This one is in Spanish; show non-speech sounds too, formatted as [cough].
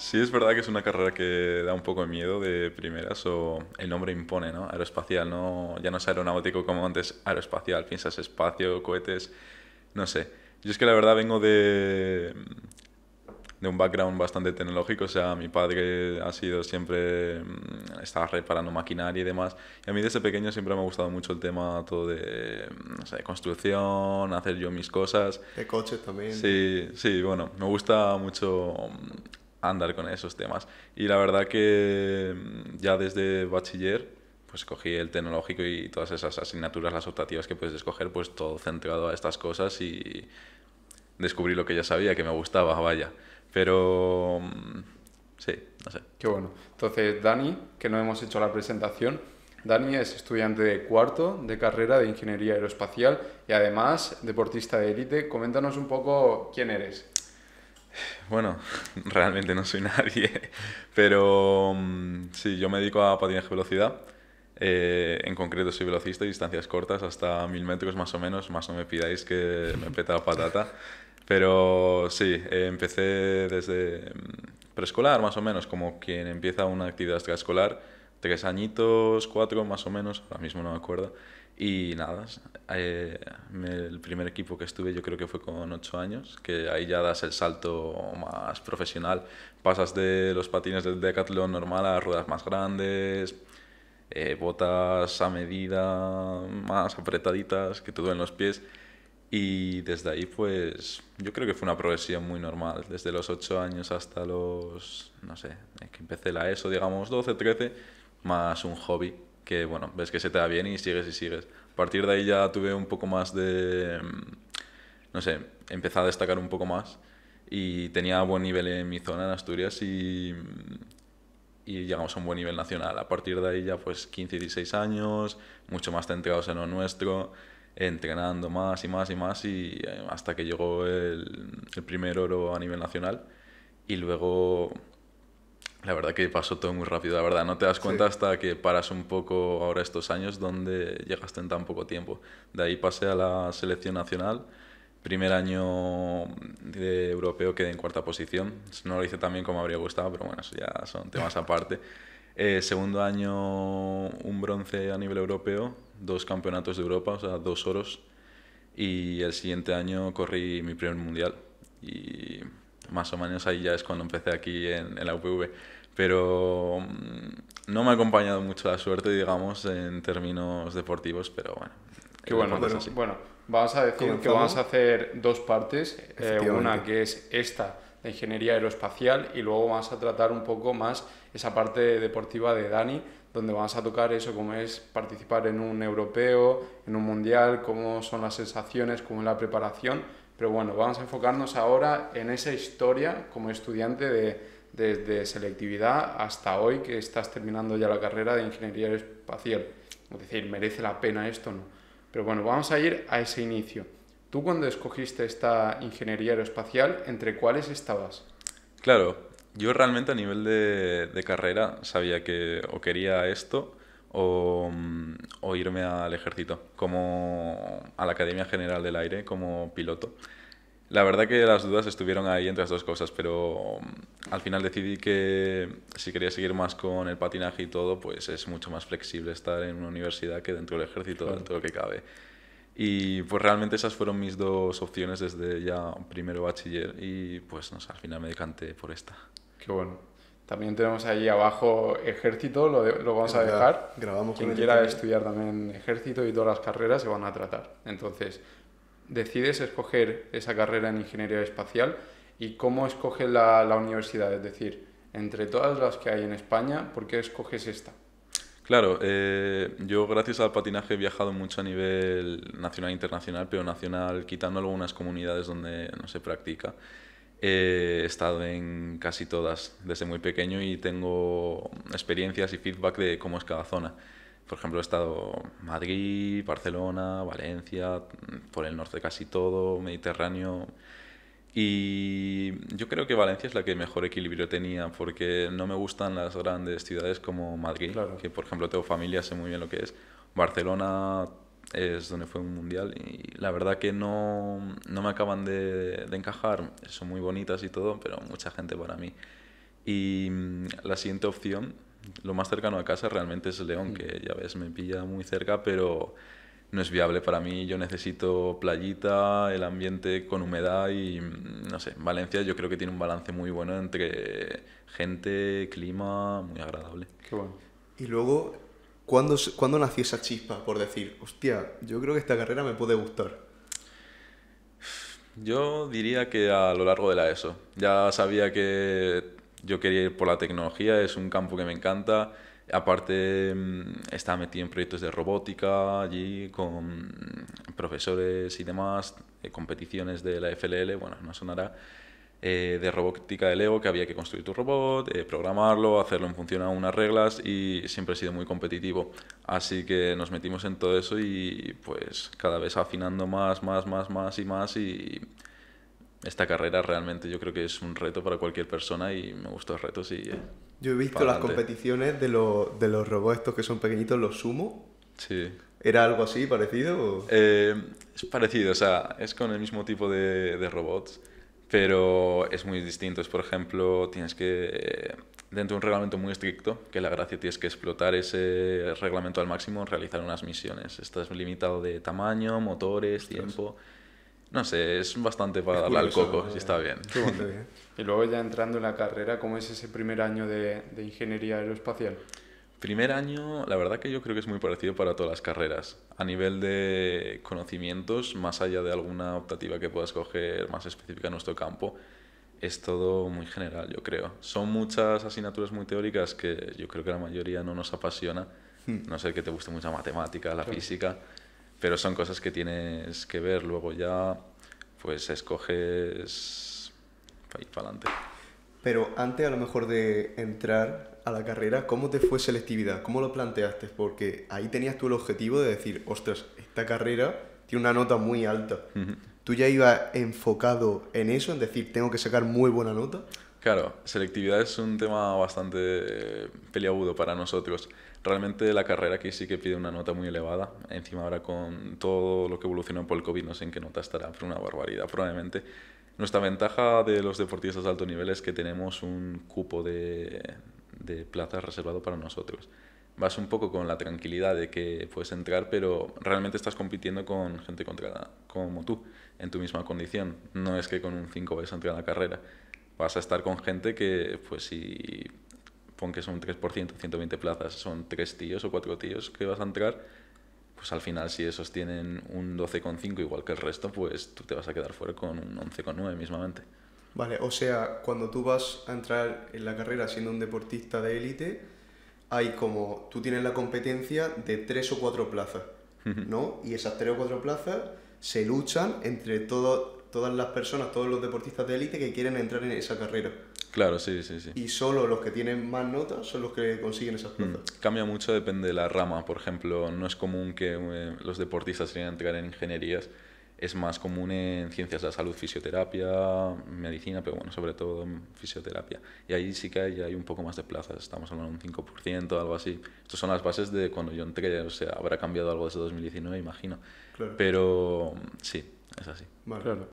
Sí, es verdad que es una carrera que da un poco de miedo de primeras o el nombre impone, ¿no? Aeroespacial, no, ya no es aeronáutico como antes, aeroespacial, piensas espacio, cohetes, no sé. Yo es que la verdad vengo de, de un background bastante tecnológico, o sea, mi padre ha sido siempre, mm, estaba reparando maquinaria y demás, y a mí desde pequeño siempre me ha gustado mucho el tema todo de, no mm, sé, construcción, hacer yo mis cosas. De coches también. Sí, sí, bueno, me gusta mucho mm, andar con esos temas. Y la verdad que mm, ya desde bachiller, pues cogí el tecnológico y todas esas asignaturas, las optativas que puedes escoger, pues todo centrado a estas cosas y descubrí lo que ya sabía, que me gustaba, vaya. Pero mm, sí, no sé. Qué bueno. Entonces, Dani, que no hemos hecho la presentación, Dani es estudiante de cuarto de carrera de Ingeniería Aeroespacial y además deportista de élite. Coméntanos un poco quién eres. Bueno, [laughs] realmente no soy nadie, pero mm, sí, yo me dedico a patinaje de velocidad. Eh, en concreto soy velocista y distancias cortas, hasta mil metros más o menos, más no me pidáis que me peta la patata. Pero sí, eh, empecé desde mm, preescolar más o menos, como quien empieza una actividad extraescolar tres añitos, cuatro más o menos, ahora mismo no me acuerdo. Y nada, eh, el primer equipo que estuve yo creo que fue con ocho años, que ahí ya das el salto más profesional, pasas de los patines del decathlon normal a ruedas más grandes, eh, botas a medida, más apretaditas, que te en los pies. Y desde ahí, pues, yo creo que fue una progresión muy normal. Desde los ocho años hasta los, no sé, eh, que empecé la ESO, digamos, 12, 13, más un hobby que, bueno, ves que se te da bien y sigues y sigues. A partir de ahí ya tuve un poco más de, mm, no sé, empecé a destacar un poco más y tenía buen nivel en mi zona, en Asturias, y, mm, y llegamos a un buen nivel nacional. A partir de ahí ya pues 15 y 16 años, mucho más centrados en lo nuestro, entrenando más y más y más y eh, hasta que llegó el, el primer oro a nivel nacional y luego la verdad que pasó todo muy rápido, la verdad. No te das cuenta hasta que paras un poco ahora estos años donde llegaste en tan poco tiempo. De ahí pasé a la selección nacional. Primer año de europeo quedé en cuarta posición. No lo hice tan bien como habría gustado, pero bueno, eso ya son temas [laughs] aparte. Eh, segundo año, un bronce a nivel europeo, dos campeonatos de Europa, o sea, dos oros. Y el siguiente año corrí mi primer mundial. Y más o menos ahí ya es cuando empecé aquí en, la UPV. Pero mm, no me ha acompañado mucho la suerte, digamos, en términos deportivos, pero bueno. Qué bueno, vamos a decir que vamos a hacer dos partes, eh, una que es esta de ingeniería aeroespacial y luego vamos a tratar un poco más esa parte deportiva de Dani, donde vamos a tocar eso, como es participar en un europeo, en un mundial, cómo son las sensaciones, cómo es la preparación pero bueno, vamos a enfocarnos ahora en esa historia como estudiante de, desde selectividad hasta hoy que estás terminando ya la carrera de ingeniería espacial. Es decir, ¿merece la pena esto o no? Pero bueno, vamos a ir a ese inicio. Tú cuando escogiste esta ingeniería aeroespacial, ¿entre cuáles estabas? Claro, yo realmente a nivel de carrera sabía que o quería esto o, mm, o irme al ejército, como a la Academia General del Aire, como piloto. La verdad que las dudas estuvieron ahí entre las dos cosas, pero mm, al final decidí que si quería seguir más con el patinaje y todo, pues es mucho más flexible estar en una universidad que dentro del ejército, dentro de lo que cabe. Y pues realmente esas fueron mis dos opciones desde ya primero bachiller y pues no sé, al final me decanté por esta. Qué bueno. También tenemos ahí abajo ejército, lo, vamos a dejar. Grabamos Quien quiera estudiar también ejército y todas las carreras se van a tratar. Entonces, decides escoger esa carrera en ingeniería espacial y cómo escoge la, universidad, es decir, entre todas las que hay en España, ¿por qué escoges esta? Claro, eh, yo gracias al patinaje he viajado mucho a nivel nacional e internacional, pero nacional quitando algunas comunidades donde no se practica. He estado en casi todas desde muy pequeño y tengo experiencias y feedback de cómo es cada zona. Por ejemplo, he estado Madrid, Barcelona, Valencia, por el norte casi todo, Mediterráneo. Y yo creo que Valencia es la que mejor equilibrio tenía, porque no me gustan las grandes ciudades como Madrid, que por ejemplo tengo familia, sé muy bien lo que es. Barcelona es donde fue un mundial y la verdad que no, me acaban de, de, encajar, son muy bonitas y todo, pero mucha gente para mí. Y mm, la siguiente opción, lo más cercano a casa realmente es León, que ya ves, me pilla muy cerca, pero no es viable para mí, yo necesito playita, el ambiente con humedad y mm, no sé, Valencia yo creo que tiene un balance muy bueno entre gente, clima, muy agradable. Qué bueno. Y luego ¿Cuándo, nació esa chispa por decir, hostia, yo creo que esta carrera me puede gustar? Yo diría que a lo largo de la ESO. Ya sabía que yo quería ir por la tecnología, es un campo que me encanta. Aparte, mm, estaba metido en proyectos de robótica allí con profesores y demás, eh, competiciones de la FLL, bueno, no sonará. Eh, de robótica de Lego, que había que construir tu robot, eh, programarlo, hacerlo en función a unas reglas y siempre he sido muy competitivo. Así que nos metimos en todo eso y pues cada vez afinando más, más, más, más y más y esta carrera realmente yo creo que es un reto para cualquier persona y me gustan los retos y... yo he visto las competiciones de, los robots estos que son pequeñitos, los sumo. Sí. ¿Era algo así, parecido? Eh, es parecido, o sea, es con el mismo tipo de, de robots pero es muy distinto. Es, por ejemplo, tienes que, eh, dentro de un reglamento muy estricto, que la gracia tienes que explotar ese reglamento al máximo, realizar unas misiones. Esto Estás limitado de tamaño, motores, tiempo. No sé, es bastante para darle al coco, si eh, está bien. [laughs] Eh. Y luego ya entrando en la carrera, ¿cómo es ese primer año de ingeniería aeroespacial? Primer año, la verdad que yo creo que es muy parecido para todas las carreras. A nivel de conocimientos, más allá de alguna optativa que puedas coger más específica en nuestro campo, es todo muy general, yo creo. Son muchas asignaturas muy teóricas que yo creo que la mayoría no nos apasiona. Hmm. No sé que te guste mucho matemática, la física, pero son cosas que tienes que ver. Luego ya, pues escoges para para adelante. Pero antes a lo mejor de entrar a la carrera, ¿cómo te fue selectividad? ¿Cómo lo planteaste? Porque ahí tenías tú el objetivo de decir, ostras, esta carrera tiene una nota muy alta. ¿Tú ya ibas enfocado en eso, en decir, tengo que sacar muy buena nota? Claro, selectividad es un tema bastante eh, peliagudo para nosotros. Realmente la carrera aquí sí que pide una nota muy elevada. Encima ahora con todo lo que evolucionó por el COVID, no sé en qué nota estará, pero una barbaridad probablemente. Nuestra ventaja de los deportistas de alto nivel es que tenemos un cupo de, de plazas reservado para nosotros. Vas un poco con la tranquilidad de que puedes entrar, pero realmente estás compitiendo con gente contra, como tú, en tu misma condición. No es que con un 5 vayas a entrar a la carrera. Vas a estar con gente que, pues si pon que son 3%, 120 plazas, son 3 tíos o 4 tíos que vas a entrar, pues al final si esos tienen un 12,5 igual que el resto, pues tú te vas a quedar fuera con un 11,9 mismamente. Vale, o sea, cuando tú vas a entrar en la carrera siendo un deportista de élite, hay como, tú tienes la competencia de tres o cuatro plazas, ¿no? Y esas tres o cuatro plazas se luchan entre todas las personas, todos los deportistas de élite que quieren entrar en esa carrera. Claro, sí, sí, sí. Y solo los que tienen más notas son los que consiguen esas mm. plazas. Cambia mucho, depende de la rama. Por ejemplo, no es común que eh, los deportistas quieran entrar en ingenierías es más común en ciencias de la salud, fisioterapia, medicina, pero bueno, sobre todo en fisioterapia. Y ahí sí que hay, un poco más de plazas, estamos hablando de un 5%, algo así. Estas son las bases de cuando yo entré, o sea, habrá cambiado algo desde 2019, imagino. Pero sí, es así. Claro.